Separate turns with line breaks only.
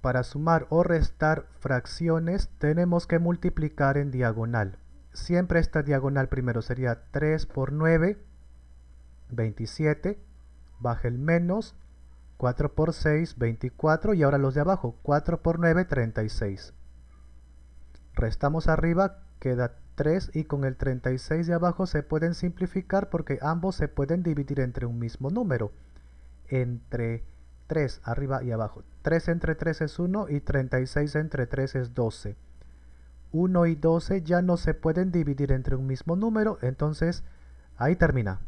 Para sumar o restar fracciones tenemos que multiplicar en diagonal. Siempre esta diagonal primero sería 3 por 9, 27, baja el menos, 4 por 6, 24 y ahora los de abajo, 4 por 9, 36. Restamos arriba, queda 3 y con el 36 de abajo se pueden simplificar porque ambos se pueden dividir entre un mismo número. Entre 3 arriba y abajo. 3 entre 3 es 1 y 36 entre 3 es 12. 1 y 12 ya no se pueden dividir entre un mismo número, entonces ahí termina.